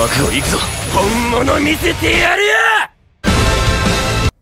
幕を行くぞ本物見せてやるよ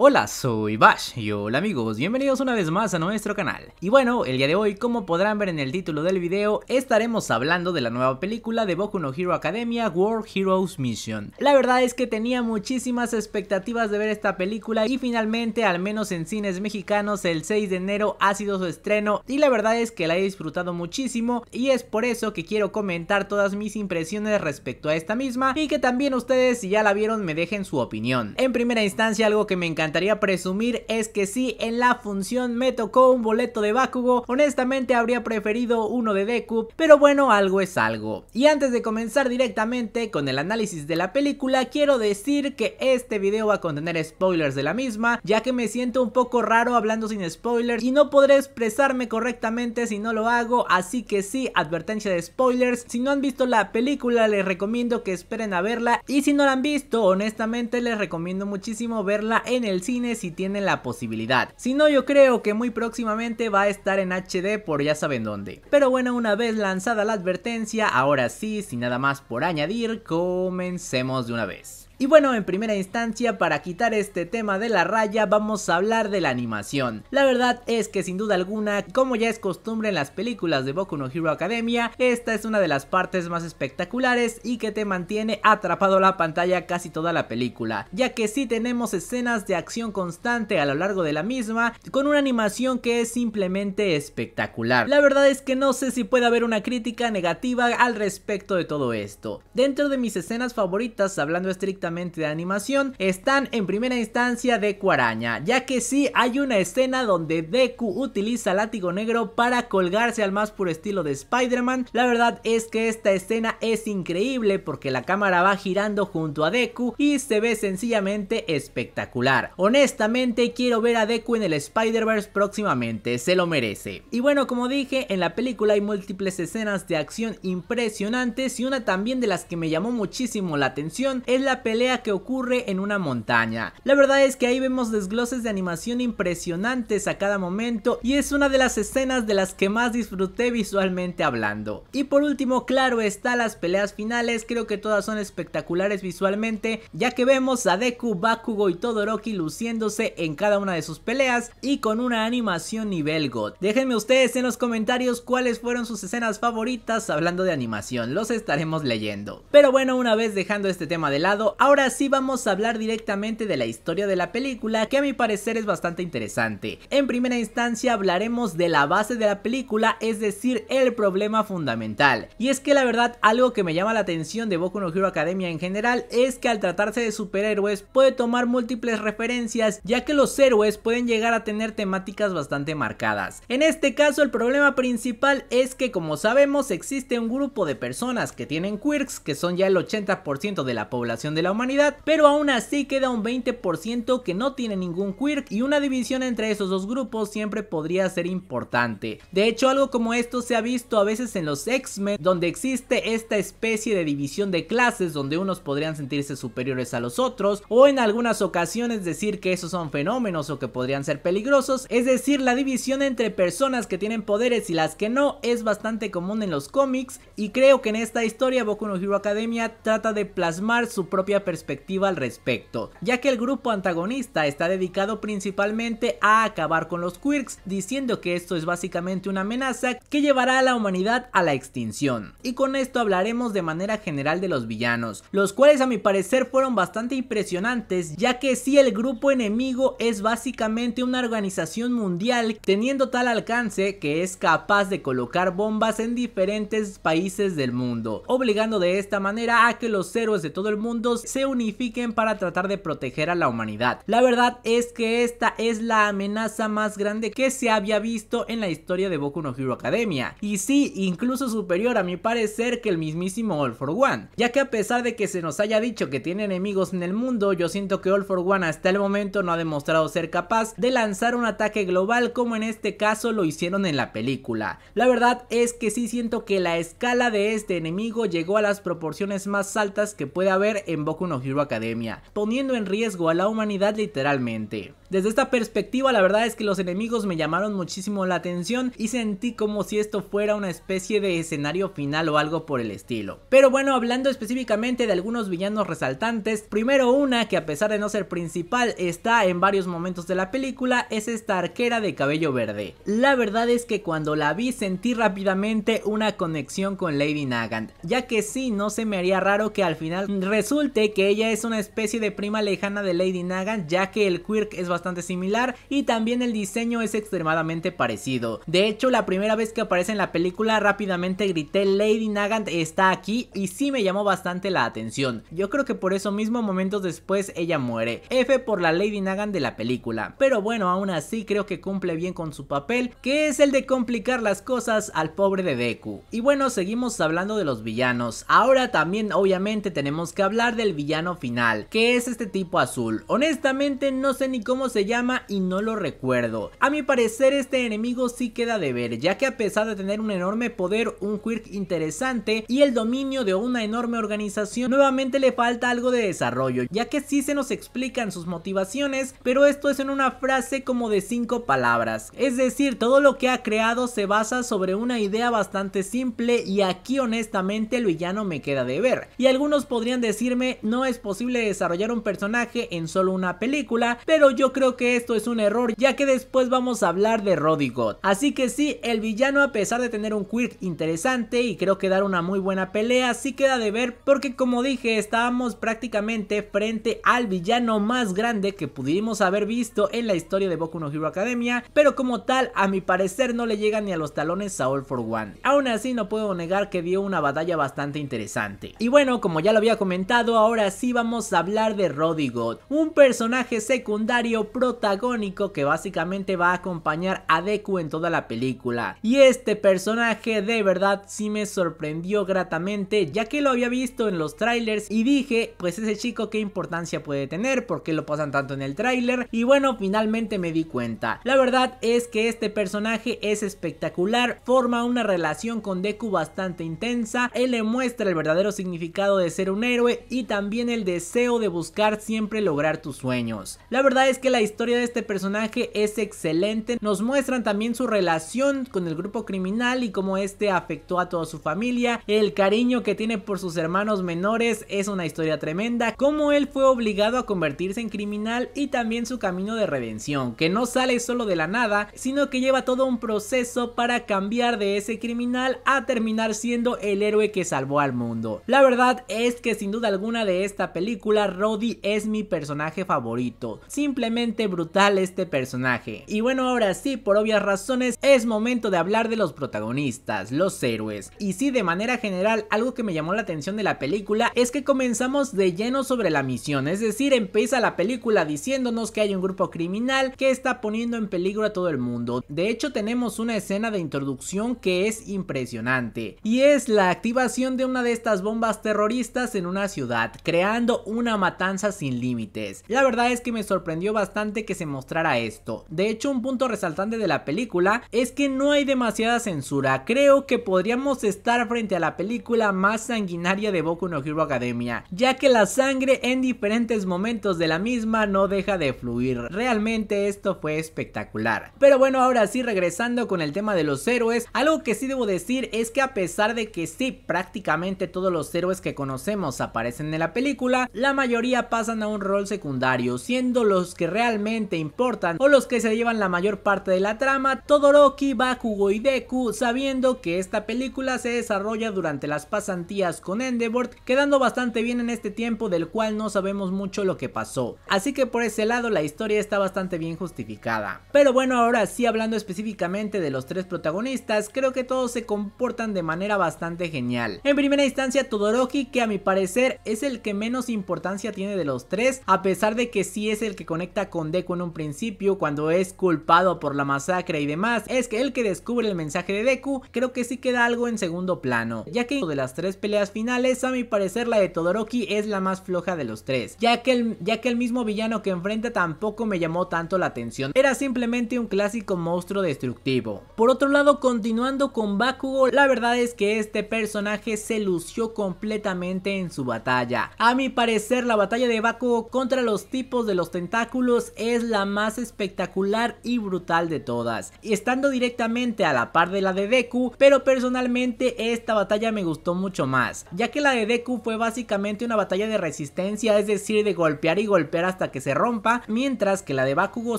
Hola, soy Bash y hola amigos, bienvenidos una vez más a nuestro canal. Y bueno, el día de hoy, como podrán ver en el título del video, estaremos hablando de la nueva película de Boku no Hero Academia World Heroes Mission. La verdad es que tenía muchísimas expectativas de ver esta película y finalmente, al menos en cines mexicanos, el 6 de enero ha sido su estreno y la verdad es que la he disfrutado muchísimo y es por eso que quiero comentar todas mis impresiones respecto a esta misma y que también ustedes si ya la vieron me dejen su opinión. En primera instancia, algo que me encantó encantaría presumir es que si en la función me tocó un boleto de Bakugo, honestamente habría preferido uno de Deku, pero bueno, algo es algo. Y antes de comenzar directamente con el análisis de la película, quiero decir que este video va a contener spoilers de la misma, ya que me siento un poco raro hablando sin spoilers y no podré expresarme correctamente si no lo hago, así que sí, advertencia de spoilers, si no han visto la película les recomiendo que esperen a verla y si no la han visto, honestamente les recomiendo muchísimo verla en el cine si tienen la posibilidad. Si no, yo creo que muy próximamente va a estar en HD por ya saben dónde. Pero bueno, una vez lanzada la advertencia, ahora sí, sin nada más por añadir, comencemos de una vez. Y bueno, en primera instancia, para quitar este tema de la raya, vamos a hablar de la animación. La verdad es que sin duda alguna, como ya es costumbre en las películas de Boku no Hero Academia, esta es una de las partes más espectaculares y que te mantiene atrapado la pantalla casi toda la película, ya que sí tenemos escenas de acción constante a lo largo de la misma, con una animación que es simplemente espectacular. La verdad es que no sé si puede haber una crítica negativa al respecto de todo esto. Dentro de mis escenas favoritas, hablando estrictamente de animación están en primera instancia Deku araña, ya que si hay una escena donde Deku utiliza látigo negro para colgarse al más puro estilo de Spider-Man. La verdad es que esta escena es increíble porque la cámara va girando junto a Deku y se ve sencillamente espectacular. Honestamente quiero ver a Deku en el Spider-Verse próximamente, se lo merece. Y bueno, como dije, en la película hay múltiples escenas de acción impresionantes y una también de las que me llamó muchísimo la atención es la película pelea que ocurre en una montaña. La verdad es que ahí vemos desgloses de animación impresionantes a cada momento y es una de las escenas de las que más disfruté visualmente hablando. Y por último, claro está las peleas finales, creo que todas son espectaculares visualmente, ya que vemos a Deku, Bakugo y Todoroki luciéndose en cada una de sus peleas y con una animación nivel God. Déjenme ustedes en los comentarios cuáles fueron sus escenas favoritas hablando de animación, los estaremos leyendo. Pero bueno, una vez dejando este tema de lado, ahora Ahora sí vamos a hablar directamente de la historia de la película que a mi parecer es bastante interesante. En primera instancia hablaremos de la base de la película, es decir, el problema fundamental. Y es que la verdad algo que me llama la atención de Boku no Hero Academia en general es que al tratarse de superhéroes puede tomar múltiples referencias ya que los héroes pueden llegar a tener temáticas bastante marcadas. En este caso el problema principal es que como sabemos existe un grupo de personas que tienen quirks que son ya el 80% de la población de la humanidad humanidad, pero aún así queda un 20% que no tiene ningún quirk y una división entre esos dos grupos siempre podría ser importante. De hecho, algo como esto se ha visto a veces en los X-Men, donde existe esta especie de división de clases donde unos podrían sentirse superiores a los otros, o en algunas ocasiones decir que esos son fenómenos o que podrían ser peligrosos, es decir, la división entre personas que tienen poderes y las que no es bastante común en los cómics y creo que en esta historia Boku no Hero Academia trata de plasmar su propia perspectiva al respecto, ya que el grupo antagonista está dedicado principalmente a acabar con los quirks, diciendo que esto es básicamente una amenaza que llevará a la humanidad a la extinción. Y con esto hablaremos de manera general de los villanos, los cuales a mi parecer fueron bastante impresionantes, ya que si el grupo enemigo es básicamente una organización mundial teniendo tal alcance que es capaz de colocar bombas en diferentes países del mundo, obligando de esta manera a que los héroes de todo el mundo se unifiquen para tratar de proteger a la humanidad. La verdad es que esta es la amenaza más grande que se había visto en la historia de Boku no Hero Academia. Y sí, incluso superior a mi parecer que el mismísimo All for One. Ya que a pesar de que se nos haya dicho que tiene enemigos en el mundo, yo siento que All for One hasta el momento no ha demostrado ser capaz de lanzar un ataque global como en este caso lo hicieron en la película. La verdad es que sí siento que la escala de este enemigo llegó a las proporciones más altas que puede haber en Boku con no Academia, poniendo en riesgo a la humanidad literalmente. Desde esta perspectiva la verdad es que los enemigos me llamaron muchísimo la atención y sentí como si esto fuera una especie de escenario final o algo por el estilo. Pero bueno, hablando específicamente de algunos villanos resaltantes, primero una que a pesar de no ser principal está en varios momentos de la película es esta arquera de cabello verde. La verdad es que cuando la vi sentí rápidamente una conexión con Lady Nagant, ya que sí, no se me haría raro que al final resulte que ella es una especie de prima lejana de Lady Nagant, ya que el quirk es bastante bastante similar y también el diseño es extremadamente parecido. De hecho, la primera vez que aparece en la película rápidamente grité Lady Nagant está aquí y sí me llamó bastante la atención. Yo creo que por eso mismo momentos después ella muere. F por la Lady Nagant de la película. Pero bueno, aún así creo que cumple bien con su papel, que es el de complicar las cosas al pobre de Deku. Y bueno, seguimos hablando de los villanos. Ahora también obviamente tenemos que hablar del villano final, que es este tipo azul. Honestamente no sé ni cómo se llama y no lo recuerdo. A mi parecer este enemigo sí queda de ver, ya que a pesar de tener un enorme poder, un quirk interesante y el dominio de una enorme organización, nuevamente le falta algo de desarrollo, ya que sí se nos explican sus motivaciones, pero esto es en una frase como de cinco palabras. Es decir, todo lo que ha creado se basa sobre una idea bastante simple y aquí honestamente ya no me queda de ver. Y algunos podrían decirme, no es posible desarrollar un personaje en solo una película, pero yo creo creo que esto es un error ya que después vamos a hablar de Roddy Así que sí, el villano a pesar de tener un quirk interesante y creo que dar una muy buena pelea, sí queda de ver porque como dije estábamos prácticamente frente al villano más grande que pudimos haber visto en la historia de Boku no Hero Academia, pero como tal a mi parecer no le llega ni a los talones a All for One. Aún así no puedo negar que dio una batalla bastante interesante. Y bueno, como ya lo había comentado, ahora sí vamos a hablar de Roddy un personaje secundario protagónico que básicamente va a acompañar a Deku en toda la película. Y este personaje de verdad sí me sorprendió gratamente ya que lo había visto en los trailers y dije pues ese chico qué importancia puede tener, porque lo pasan tanto en el trailer y bueno finalmente me di cuenta. La verdad es que este personaje es espectacular, forma una relación con Deku bastante intensa, él le muestra el verdadero significado de ser un héroe y también el deseo de buscar siempre lograr tus sueños. La verdad es que la la historia de este personaje es excelente. Nos muestran también su relación con el grupo criminal y cómo este afectó a toda su familia. El cariño que tiene por sus hermanos menores es una historia tremenda. Cómo él fue obligado a convertirse en criminal y también su camino de redención, que no sale solo de la nada, sino que lleva todo un proceso para cambiar de ese criminal a terminar siendo el héroe que salvó al mundo. La verdad es que sin duda alguna de esta película, Roddy es mi personaje favorito. Simplemente brutal este personaje. Y bueno, ahora sí, por obvias razones, es momento de hablar de los protagonistas, los héroes. Y sí, de manera general, algo que me llamó la atención de la película es que comenzamos de lleno sobre la misión, es decir, empieza la película diciéndonos que hay un grupo criminal que está poniendo en peligro a todo el mundo. De hecho, tenemos una escena de introducción que es impresionante, y es la activación de una de estas bombas terroristas en una ciudad, creando una matanza sin límites. La verdad es que me sorprendió bastante que se mostrara esto. De hecho, un punto resaltante de la película es que no hay demasiada censura. Creo que podríamos estar frente a la película más sanguinaria de Boku no Hero Academia, ya que la sangre en diferentes momentos de la misma no deja de fluir. Realmente esto fue espectacular. Pero bueno, ahora sí, regresando con el tema de los héroes, algo que sí debo decir es que a pesar de que sí, prácticamente todos los héroes que conocemos aparecen en la película, la mayoría pasan a un rol secundario, siendo los que realmente importan o los que se llevan la mayor parte de la trama, Todoroki, Bakugo y Deku, sabiendo que esta película se desarrolla durante las pasantías con Endeavor, quedando bastante bien en este tiempo del cual no sabemos mucho lo que pasó. Así que por ese lado la historia está bastante bien justificada. Pero bueno, ahora sí hablando específicamente de los tres protagonistas, creo que todos se comportan de manera bastante genial. En primera instancia Todoroki, que a mi parecer es el que menos importancia tiene de los tres, a pesar de que sí es el que conecta con Deku en un principio cuando es culpado por la masacre y demás es que el que descubre el mensaje de Deku creo que sí queda algo en segundo plano, ya que de las tres peleas finales a mi parecer la de Todoroki es la más floja de los tres, ya que el, ya que el mismo villano que enfrenta tampoco me llamó tanto la atención, era simplemente un clásico monstruo destructivo. Por otro lado continuando con Bakugo, la verdad es que este personaje se lució completamente en su batalla. A mi parecer la batalla de Bakugo contra los tipos de los tentáculos es la más espectacular y brutal de todas, y estando directamente a la par de la de Deku, pero personalmente esta batalla me gustó mucho más, ya que la de Deku fue básicamente una batalla de resistencia, es decir, de golpear y golpear hasta que se rompa, mientras que la de Bakugo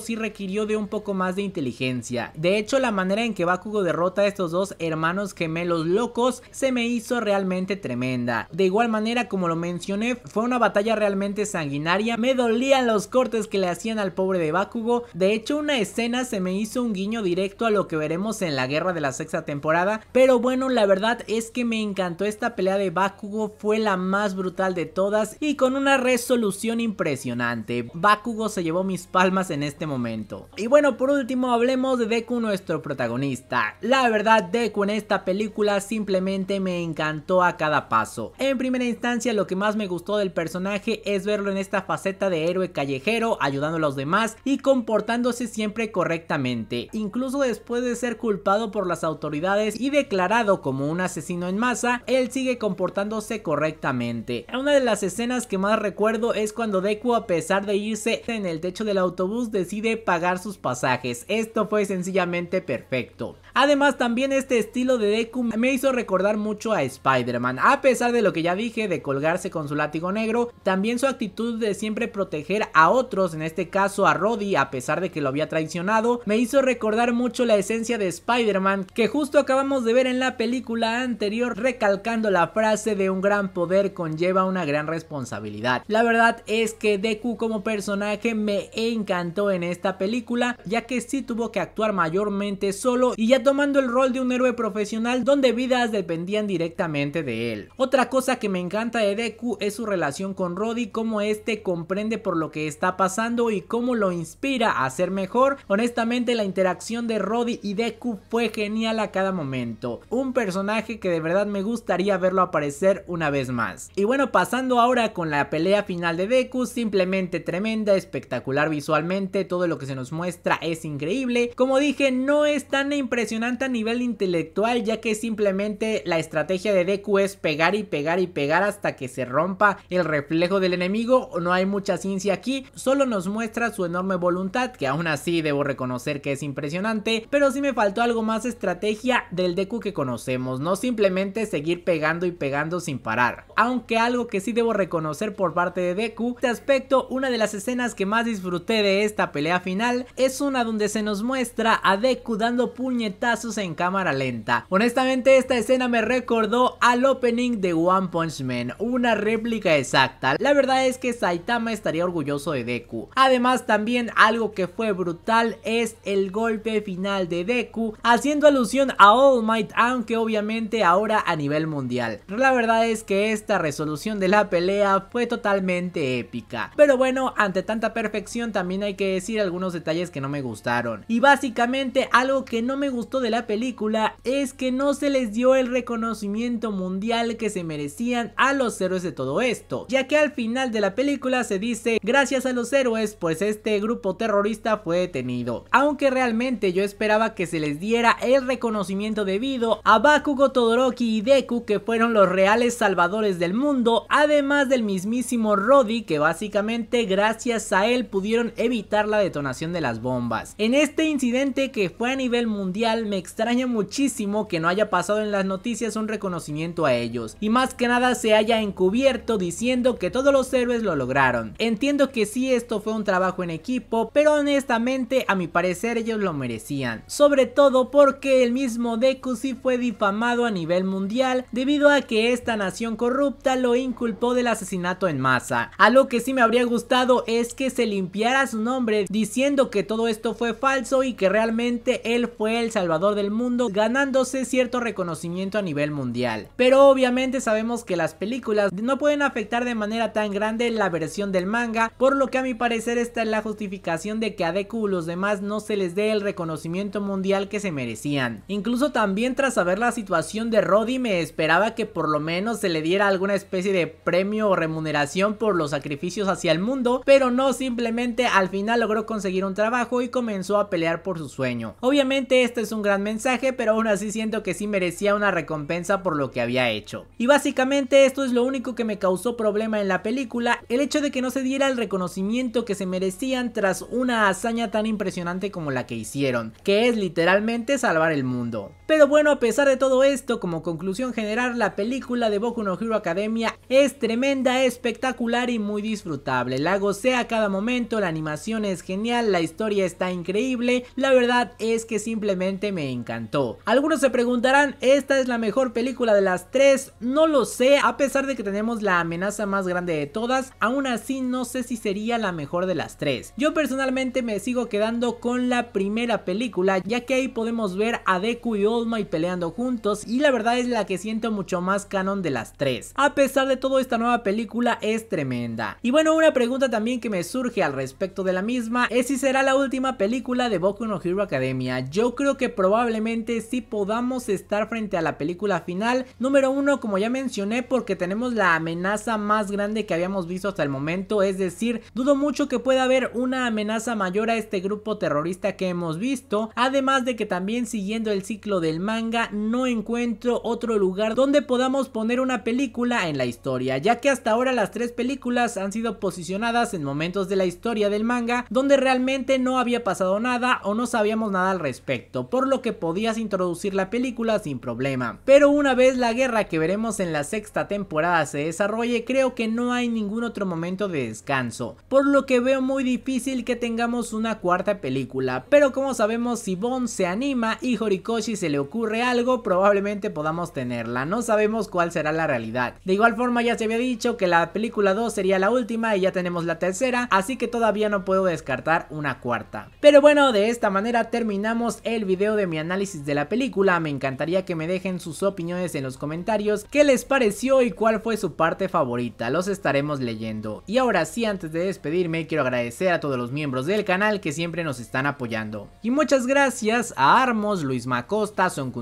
sí requirió de un poco más de inteligencia. De hecho, la manera en que Bakugo derrota a estos dos hermanos gemelos locos se me hizo realmente tremenda. De igual manera, como lo mencioné, fue una batalla realmente sanguinaria, me dolían los cortes que le hacían al pobre de Bakugo. De hecho, una escena se me hizo un guiño directo a lo que veremos en la guerra de la sexta temporada. Pero bueno, la verdad es que me encantó esta pelea de Bakugo, fue la más brutal de todas y con una resolución impresionante. Bakugo se llevó mis palmas en este momento. Y bueno, por último hablemos de Deku, nuestro protagonista. La verdad, Deku en esta película simplemente me encantó a cada paso. En primera instancia, lo que más me gustó del personaje es verlo en esta faceta de héroe callejero, ayudando los demás y comportándose siempre correctamente, incluso después de ser culpado por las autoridades y declarado como un asesino en masa, él sigue comportándose correctamente. Una de las escenas que más recuerdo es cuando Deku a pesar de irse en el techo del autobús decide pagar sus pasajes, esto fue sencillamente perfecto. Además también este estilo de Deku me hizo recordar mucho a Spider-Man, a pesar de lo que ya dije de colgarse con su látigo negro, también su actitud de siempre proteger a otros, en este caso a Roddy, a pesar de que lo había traicionado, me hizo recordar mucho la esencia de Spider-Man que justo acabamos de ver en la película anterior recalcando la frase de un gran poder conlleva una gran responsabilidad. La verdad es que Deku como personaje me encantó en esta película ya que sí tuvo que actuar mayormente solo y ya tomando el rol de un héroe profesional donde vidas dependían directamente de él. Otra cosa que me encanta de Deku es su relación con Roddy, cómo este comprende por lo que está pasando y cómo lo inspira a ser mejor. Honestamente la interacción de Roddy y Deku fue genial a cada momento. Un personaje que de verdad me gustaría verlo aparecer una vez más. Y bueno, pasando ahora con la pelea final de Deku, simplemente tremenda, espectacular visualmente, todo lo que se nos muestra es increíble. Como dije, no es tan impresionante impresionante a nivel intelectual ya que simplemente la estrategia de Deku es pegar y pegar y pegar hasta que se rompa el reflejo del enemigo, no hay mucha ciencia aquí, solo nos muestra su enorme voluntad que aún así debo reconocer que es impresionante, pero sí me faltó algo más estrategia del Deku que conocemos, no simplemente seguir pegando y pegando sin parar. Aunque algo que sí debo reconocer por parte de Deku, este aspecto, una de las escenas que más disfruté de esta pelea final es una donde se nos muestra a Deku dando puñetazos en cámara lenta. Honestamente esta escena me recordó al opening de One Punch Man, una réplica exacta. La verdad es que Saitama estaría orgulloso de Deku. Además también algo que fue brutal es el golpe final de Deku, haciendo alusión a All Might, aunque obviamente ahora a nivel mundial. La verdad es que esta resolución de la pelea fue totalmente épica. Pero bueno, ante tanta perfección también hay que decir algunos detalles que no me gustaron. Y básicamente algo que no me gustó de la película es que no se les dio el reconocimiento mundial que se merecían a los héroes de todo esto, ya que al final de la película se dice gracias a los héroes pues este grupo terrorista fue detenido. Aunque realmente yo esperaba que se les diera el reconocimiento debido a Bakugo Todoroki y Deku que fueron los reales salvadores del mundo, además del mismísimo Roddy que básicamente gracias a él pudieron evitar la detonación de las bombas. En este incidente que fue a nivel mundial me extraña muchísimo que no haya pasado en las noticias un reconocimiento a ellos y más que nada se haya encubierto diciendo que todos los héroes lo lograron. Entiendo que sí esto fue un trabajo en equipo, pero honestamente a mi parecer ellos lo merecían, sobre todo porque el mismo Deku fue difamado a nivel mundial debido a que esta nación corrupta lo inculpó del asesinato en masa. A lo que sí me habría gustado es que se limpiara su nombre diciendo que todo esto fue falso y que realmente él fue el salvador del mundo, ganándose cierto reconocimiento a nivel mundial. Pero obviamente sabemos que las películas no pueden afectar de manera tan grande la versión del manga, por lo que a mi parecer esta es la justificación de que a Deku y los demás no se les dé el reconocimiento mundial que se merecían. Incluso también tras saber la situación de Roddy me esperaba que por lo menos se le diera alguna especie de premio o remuneración por los sacrificios hacia el mundo, pero no, simplemente al final logró conseguir un trabajo y comenzó a pelear por su sueño. Obviamente este es un un gran mensaje, pero aún así siento que sí merecía una recompensa por lo que había hecho. Y básicamente esto es lo único que me causó problema en la película, el hecho de que no se diera el reconocimiento que se merecían tras una hazaña tan impresionante como la que hicieron, que es literalmente salvar el mundo. Pero bueno, a pesar de todo esto, como conclusión general, la película de Boku no Hero Academia es tremenda, espectacular y muy disfrutable. La gocé a cada momento, la animación es genial, la historia está increíble, la verdad es que simplemente me encantó. Algunos se preguntarán, ¿esta es la mejor película de las tres? No lo sé, a pesar de que tenemos la amenaza más grande de todas, aún así no sé si sería la mejor de las tres. Yo personalmente me sigo quedando con la primera película, ya que ahí podemos ver a Deku y Old Might peleando juntos y la verdad es la que siento mucho más canon de las tres. A pesar de todo, esta nueva película es tremenda. Y bueno, una pregunta también que me surge al respecto de la misma es si será la última película de Boku no Hero Academia. Yo creo que probablemente sí podamos estar frente a la película final. Número uno, como ya mencioné, porque tenemos la amenaza más grande que habíamos visto hasta el momento, es decir, dudo mucho que pueda haber una amenaza mayor a este grupo terrorista que hemos visto, además de que también siguiendo el ciclo del manga no encuentro otro lugar donde podamos poner una película en la historia, ya que hasta ahora las tres películas han sido posicionadas en momentos de la historia del manga donde realmente no había pasado nada o no sabíamos nada al respecto por lo que podías introducir la película sin problema. Pero una vez la guerra que veremos en la sexta temporada se desarrolle, creo que no hay ningún otro momento de descanso, por lo que veo muy difícil que tengamos una cuarta película, pero como sabemos si Bond se anima y Horikoshi se le ocurre algo, probablemente podamos tenerla, no sabemos cuál será la realidad. De igual forma ya se había dicho que la película 2 sería la última y ya tenemos la tercera, así que todavía no puedo descartar una cuarta. Pero bueno, de esta manera terminamos el video de mi análisis de la película, me encantaría que me dejen sus opiniones en los comentarios, qué les pareció y cuál fue su parte favorita, los estaremos leyendo. Y ahora sí, antes de despedirme, quiero agradecer a todos los miembros del canal que siempre nos están apoyando. Y muchas gracias a Armos, Luis Macosta, Son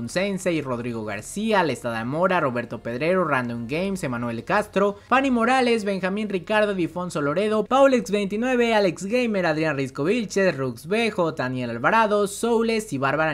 y Rodrigo García, Lestada Mora, Roberto Pedrero, Random Games, Emanuel Castro, Pani Morales, Benjamín Ricardo, Difonso Loredo, Paulex29, Alex Gamer, Adrián Risco Vilches, Rux Bejo, Daniel Alvarado, Soules y Bárbara